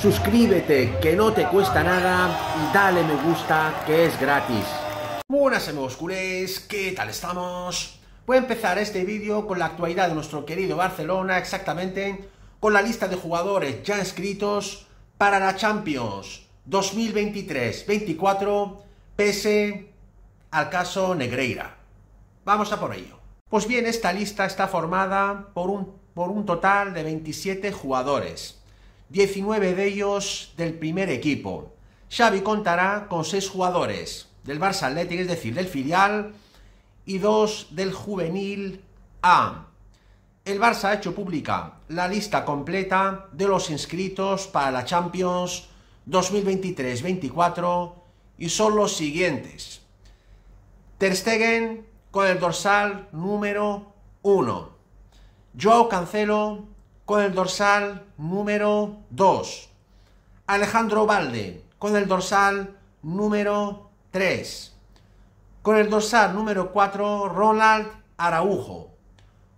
suscríbete que no te cuesta nada y dale me gusta que es gratis. Buenas amigos culés, ¿qué tal estamos? Voy a empezar este vídeo con la actualidad de nuestro querido Barcelona, exactamente con la lista de jugadores ya inscritos para la Champions 2023-24 pese al caso Negreira. Vamos a por ello. Pues bien, esta lista está formada por un, por un total de 27 jugadores 19 de ellos del primer equipo. Xavi contará con 6 jugadores del Barça Atlético, es decir, del filial, y 2 del juvenil A. El Barça ha hecho pública la lista completa de los inscritos para la Champions 2023-24 y son los siguientes. Ter Stegen con el dorsal número 1. Joao Cancelo con el dorsal número 2. Alejandro Valde con el dorsal número 3. Con el dorsal número 4, Ronald Araujo.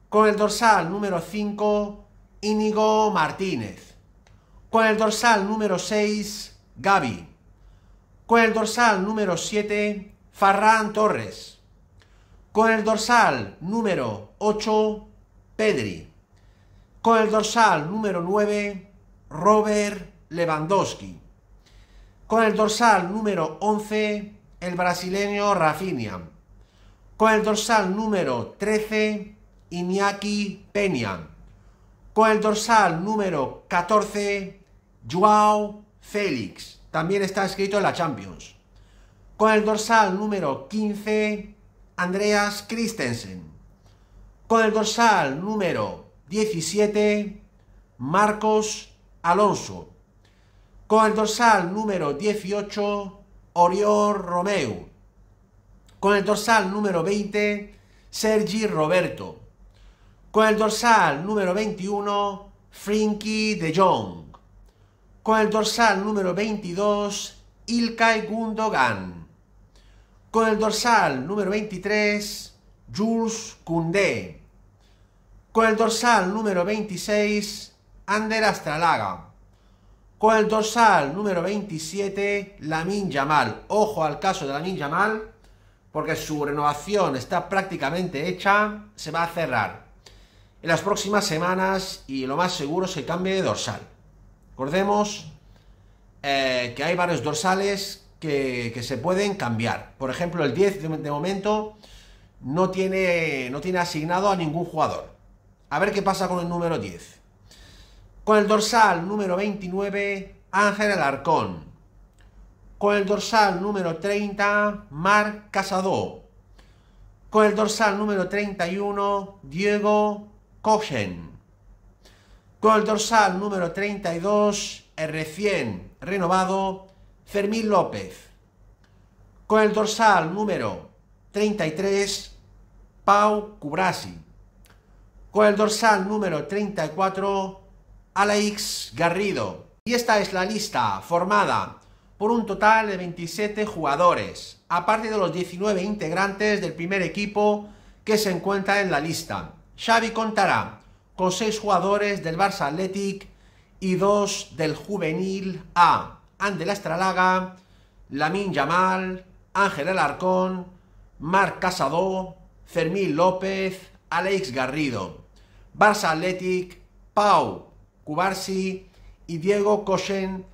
Con el dorsal número 5, Íñigo Martínez. Con el dorsal número 6, Gaby. Con el dorsal número 7, Farran Torres. Con el dorsal número 8, Pedri con el dorsal número 9, Robert Lewandowski. Con el dorsal número 11, el brasileño Rafinha. Con el dorsal número 13, Iñaki Peña. Con el dorsal número 14, Joao Félix. También está escrito en la Champions. Con el dorsal número 15, Andreas Christensen. Con el dorsal número 17, Marcos Alonso. Con el dorsal número 18, Oriol Romeu. Con el dorsal número 20, Sergi Roberto. Con el dorsal número 21, Frinky de Jong. Con el dorsal número 22, Ilkay Gundogan. Con el dorsal número 23, Jules Koundé. Con el dorsal número 26, Ander Astralaga. Con el dorsal número 27, Lamin Yamal. Ojo al caso de Lamin Yamal, porque su renovación está prácticamente hecha, se va a cerrar en las próximas semanas y lo más seguro es que cambie de dorsal. Recordemos eh, que hay varios dorsales que, se pueden cambiar. Por ejemplo, el 10 de, momento no tiene asignado a ningún jugador. A ver qué pasa con el número 10. Con el dorsal número 29, Ángel Alarcón. Con el dorsal número 30, Marc Casado. Con el dorsal número 31, Diego Cochen. Con el dorsal número 32, el recién renovado, Fermín López. Con el dorsal número 33, Pau Cubrasi con el dorsal número 34, Alex Garrido. Y esta es la lista formada por un total de 27 jugadores, aparte de los 19 integrantes del primer equipo que se encuentra en la lista. Xavi contará con 6 jugadores del Barça Athletic y 2 del Juvenil A. Andel Estralaga, Lamin Yamal, Ángel Alarcón, Marc Casado, Fermín López, Alex Garrido. Barça Athletic, Pau Cubarsi y Diego Cosen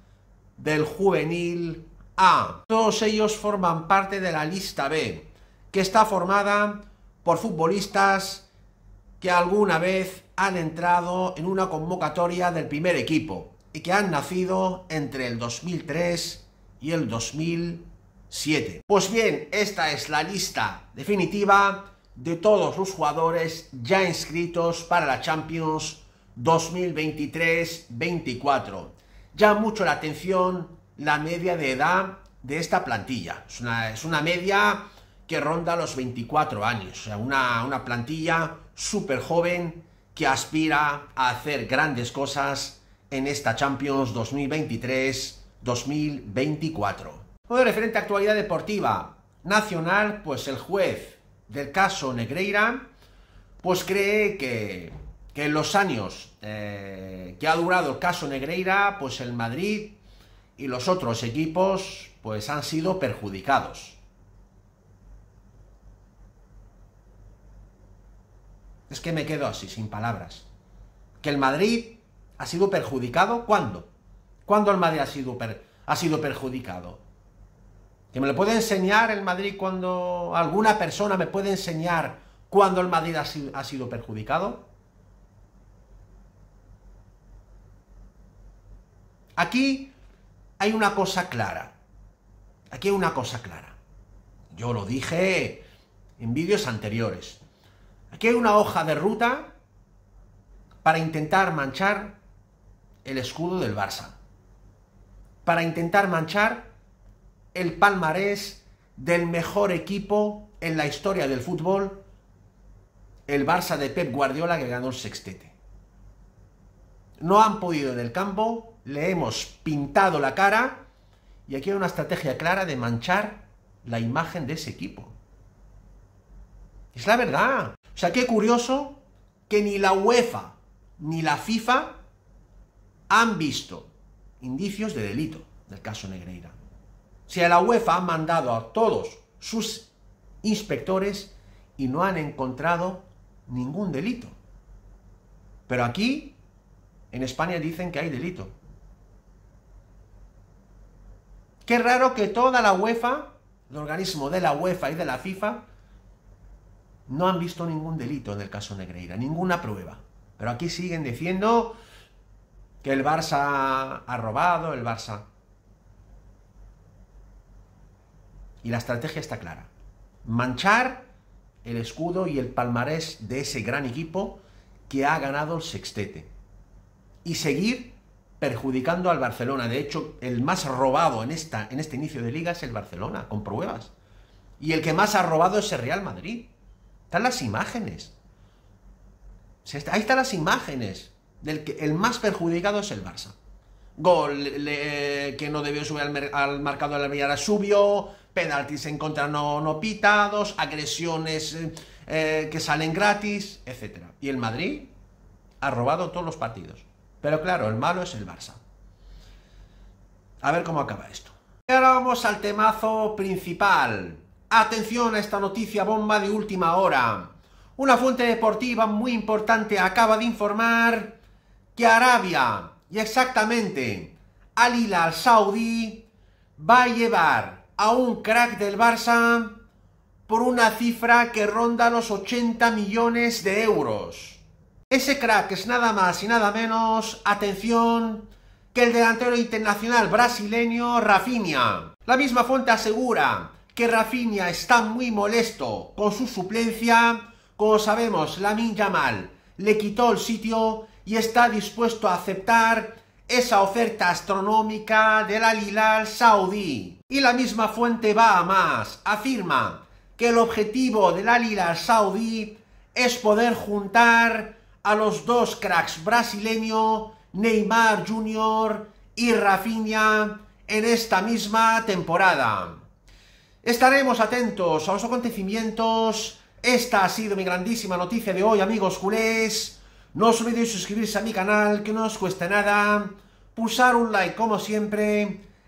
del Juvenil A. Todos ellos forman parte de la lista B, que está formada por futbolistas que alguna vez han entrado en una convocatoria del primer equipo y que han nacido entre el 2003 y el 2007. Pues bien, esta es la lista definitiva de todos los jugadores ya inscritos para la Champions 2023-24. Llama mucho la atención la media de edad de esta plantilla. Es una, es una media que ronda los 24 años. O sea, una, una plantilla súper joven que aspira a hacer grandes cosas en esta Champions 2023-2024. de referente a actualidad deportiva nacional, pues el juez del caso Negreira, pues cree que, que en los años eh, que ha durado el caso Negreira, pues el Madrid y los otros equipos pues han sido perjudicados. Es que me quedo así, sin palabras. ¿Que el Madrid ha sido perjudicado? ¿Cuándo? ¿Cuándo el Madrid ha sido, ha sido perjudicado? Que me lo puede enseñar el Madrid cuando alguna persona me puede enseñar cuando el Madrid ha sido, ha sido perjudicado. Aquí hay una cosa clara. Aquí hay una cosa clara. Yo lo dije en vídeos anteriores. Aquí hay una hoja de ruta para intentar manchar el escudo del Barça. Para intentar manchar el palmarés del mejor equipo en la historia del fútbol, el Barça de Pep Guardiola que ganó el sextete. No han podido en el campo, le hemos pintado la cara y aquí hay una estrategia clara de manchar la imagen de ese equipo. Es la verdad. O sea, qué curioso que ni la UEFA ni la FIFA han visto indicios de delito del caso Negreira. Si a la UEFA ha mandado a todos sus inspectores y no han encontrado ningún delito. Pero aquí, en España, dicen que hay delito. Qué raro que toda la UEFA, el organismo de la UEFA y de la FIFA, no han visto ningún delito en el caso Negreira, ninguna prueba. Pero aquí siguen diciendo que el Barça ha robado, el Barça... Y la estrategia está clara. Manchar el escudo y el palmarés de ese gran equipo que ha ganado el sextete. Y seguir perjudicando al Barcelona. De hecho, el más robado en, esta, en este inicio de liga es el Barcelona, con pruebas. Y el que más ha robado es el Real Madrid. Están las imágenes. Ahí están las imágenes del que el más perjudicado es el Barça. Gol que no debió subir al, al de la Villara subió, penaltis en contra no, pitados, agresiones eh, eh, que salen gratis, etc. Y el Madrid ha robado todos los partidos. Pero claro, el malo es el Barça. A ver cómo acaba esto. Y ahora vamos al temazo principal. Atención a esta noticia bomba de última hora. Una fuente deportiva muy importante acaba de informar que Arabia, y exactamente Al saudí Saudi, va a llevar a un crack del Barça por una cifra que ronda los 80 millones de euros. Ese crack es nada más y nada menos, atención, que el delantero internacional brasileño Rafinha. La misma fuente asegura que Rafinha está muy molesto con su suplencia, como sabemos, Lamin Yamal le quitó el sitio y está dispuesto a aceptar esa oferta astronómica de la Saudí. Y la misma fuente va a más, afirma que el objetivo del Lira Saudí es poder juntar a los dos cracks brasileño Neymar Jr. y Rafinha en esta misma temporada. Estaremos atentos a los acontecimientos. Esta ha sido mi grandísima noticia de hoy, amigos culés. No os olvidéis suscribirse a mi canal, que no os cuesta nada. Pulsar un like como siempre